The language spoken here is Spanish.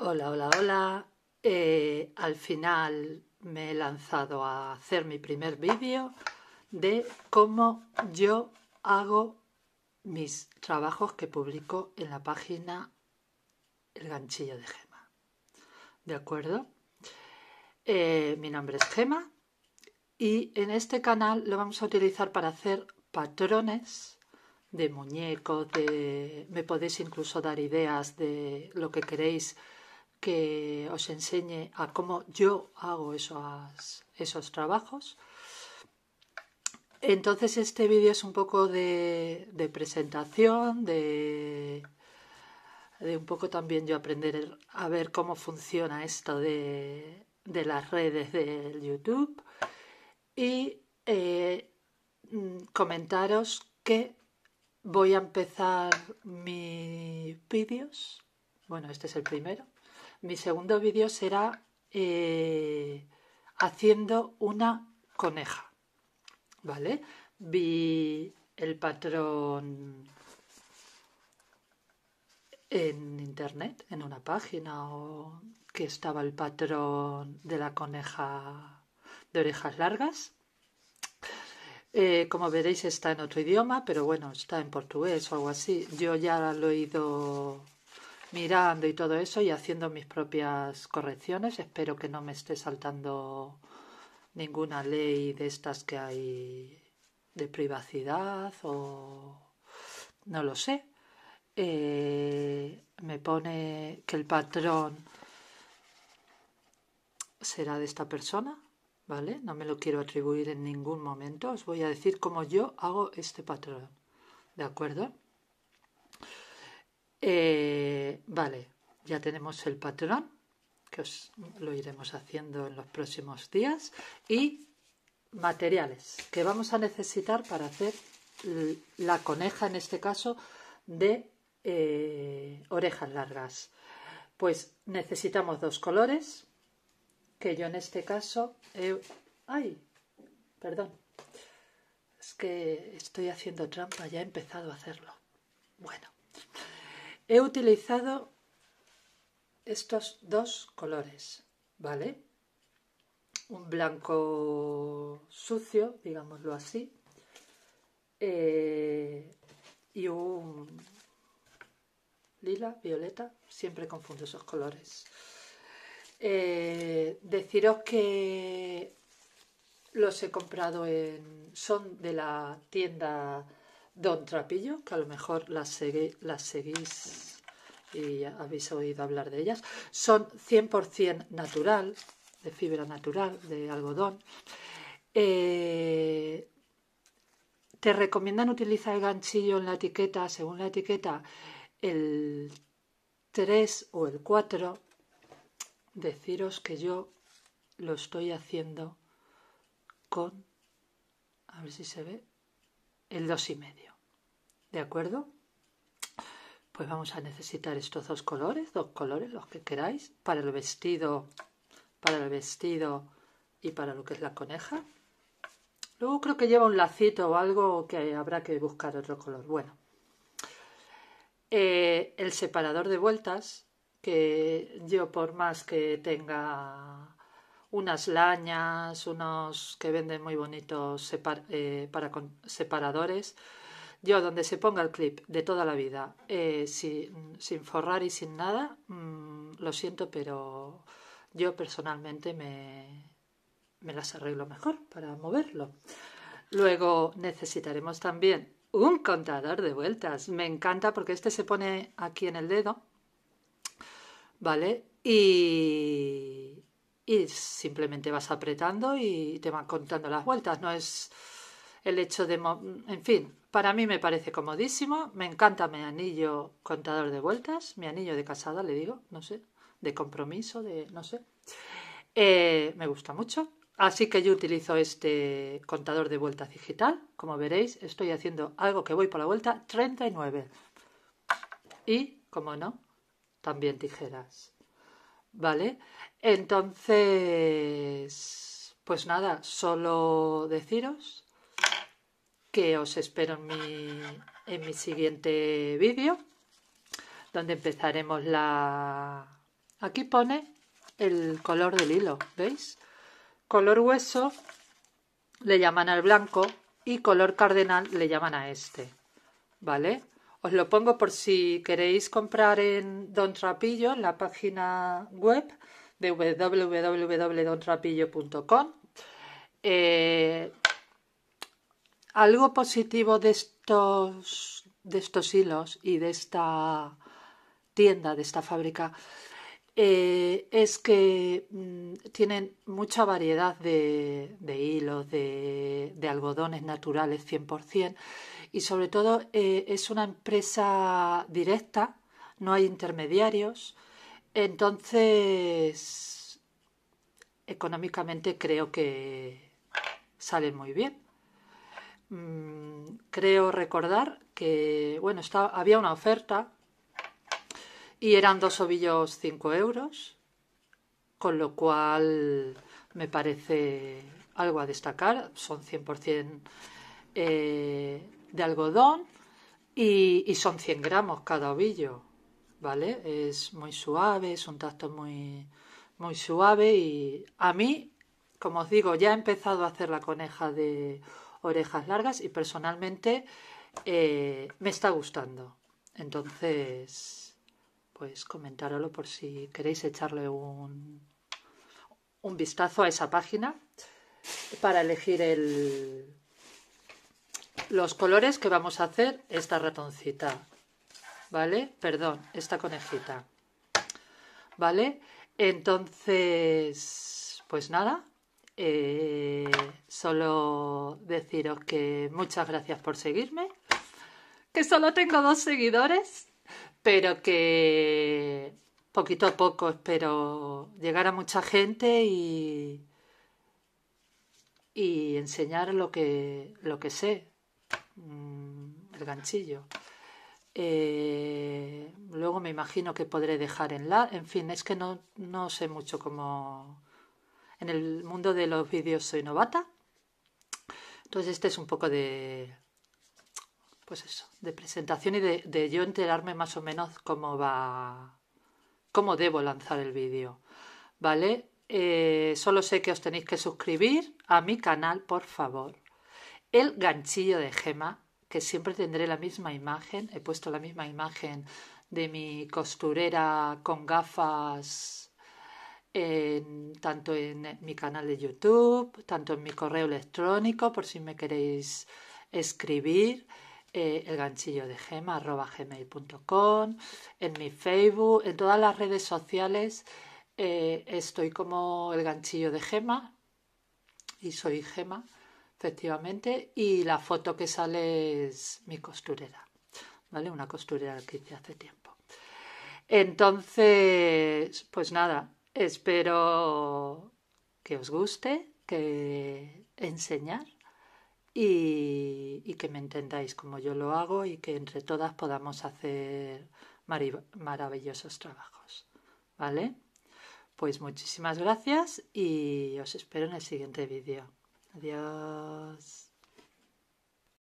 Hola, hola, hola. Eh, al final me he lanzado a hacer mi primer vídeo de cómo yo hago mis trabajos que publico en la página El ganchillo de Gema. ¿De acuerdo? Eh, mi nombre es Gema y en este canal lo vamos a utilizar para hacer patrones de muñecos, de... me podéis incluso dar ideas de lo que queréis que os enseñe a cómo yo hago esos, trabajos. Entonces este vídeo es un poco de, presentación, de, un poco también yo aprender a ver cómo funciona esto de, las redes del YouTube y eh, comentaros que voy a empezar mis vídeos. Bueno, este es el primero. Mi segundo vídeo será eh, haciendo una coneja. ¿Vale? Vi el patrón en internet, en una página, o que estaba el patrón de la coneja de orejas largas. Eh, como veréis está en otro idioma, pero bueno, está en portugués o algo así. Yo ya lo he ido mirando y todo eso y haciendo mis propias correcciones. Espero que no me esté saltando ninguna ley de estas que hay de privacidad o no lo sé. Eh, me pone que el patrón será de esta persona, ¿vale? No me lo quiero atribuir en ningún momento. Os voy a decir cómo yo hago este patrón, ¿de acuerdo? Eh, vale, ya tenemos el patrón, que os lo iremos haciendo en los próximos días, y materiales que vamos a necesitar para hacer la coneja, en este caso, de eh, orejas largas. Pues necesitamos dos colores, que yo en este caso... Eh, ¡Ay! Perdón. Es que estoy haciendo trampa, ya he empezado a hacerlo. Bueno. He utilizado estos dos colores, ¿vale? Un blanco sucio, digámoslo así, eh, y un lila, violeta, siempre confundo esos colores. Eh, deciros que los he comprado en, son de la tienda Don Trapillo, que a lo mejor las, seguís y habéis oído hablar de ellas. Son 100% natural, de fibra natural, de algodón. Eh, te recomiendan utilizar el ganchillo en la etiqueta, según la etiqueta, el 3 o el 4. Deciros que yo lo estoy haciendo con... A ver si se ve el medio, ¿De acuerdo? Pues vamos a necesitar estos dos colores, dos colores, los que queráis, para el vestido, para el vestido y para lo que es la coneja. Luego creo que lleva un lacito o algo que habrá que buscar otro color. Bueno, eh, el separador de vueltas, que yo por más que tenga unas lañas, unos que venden muy bonitos eh, para separadores. Yo donde se ponga el clip de toda la vida, eh, sin forrar y sin nada, mm, lo siento, pero yo personalmente me, me las arreglo mejor para moverlo. Luego necesitaremos también un contador de vueltas. Me encanta porque este se pone aquí en el dedo, ¿vale? Y y simplemente vas apretando y te van contando las vueltas. No es el hecho de... En fin, para mí me parece comodísimo. Me encanta mi anillo contador de vueltas, mi anillo de casada, le digo, no sé, de compromiso, de... no sé. Eh, me gusta mucho. Así que yo utilizo este contador de vueltas digital. Como veréis, estoy haciendo algo que voy por la vuelta 39. Y, como no, también tijeras. ¿vale? Entonces, pues nada, solo deciros que os espero en mi, en mi siguiente vídeo, donde empezaremos la... Aquí pone el color del hilo, ¿veis? Color hueso le llaman al blanco y color cardenal le llaman a este, ¿vale? Os lo pongo por si queréis comprar en Don Trapillo, en la página web de www.dontrapillo.com. Eh, algo positivo de estos, de estos hilos y de esta tienda, de esta fábrica, eh, es que mm, tienen mucha variedad de, hilos, de, de algodones naturales 100%, y sobre todo eh, es una empresa directa, no hay intermediarios, entonces económicamente creo que salen muy bien. Mm, creo recordar que bueno, estaba, había una oferta y eran dos ovillos 5 euros, con lo cual me parece algo a destacar. Son 100% de algodón y, son 100 gramos cada ovillo, ¿vale? Es muy suave, es un tacto muy, muy suave y a mí, como os digo, ya he empezado a hacer la coneja de orejas largas y personalmente eh, me está gustando. Entonces, pues comentároslo por si queréis echarle un, un vistazo a esa página para elegir el, los colores que vamos a hacer esta ratoncita, ¿vale? Perdón, esta conejita, ¿vale? Entonces, pues nada, eh, solo deciros que muchas gracias por seguirme, que solo tengo dos seguidores, pero que poquito a poco espero llegar a mucha gente y, y enseñar lo que, lo que sé, Mm, el ganchillo. Eh, luego me imagino que podré dejar en la... En fin, es que no, no sé mucho cómo... En el mundo de los vídeos soy novata. Entonces este es un poco de... Pues eso, de presentación y de, yo enterarme más o menos cómo va... cómo debo lanzar el vídeo. ¿Vale? Eh, solo sé que os tenéis que suscribir a mi canal, por favor el ganchillo de gema, que siempre tendré la misma imagen, he puesto la misma imagen de mi costurera con gafas en, tanto en mi canal de YouTube, tanto en mi correo electrónico, por si me queréis escribir, eh, el ganchillo de gema arroba gmail.com, en mi Facebook, en todas las redes sociales eh, estoy como el ganchillo de gema y soy gema efectivamente, y la foto que sale es mi costurera, ¿vale? Una costurera que hice hace tiempo. Entonces, pues nada, espero que os guste, que enseñar y, y, que me entendáis como yo lo hago y que entre todas podamos hacer maravillosos trabajos, ¿vale? Pues muchísimas gracias y os espero en el siguiente vídeo. Adiós.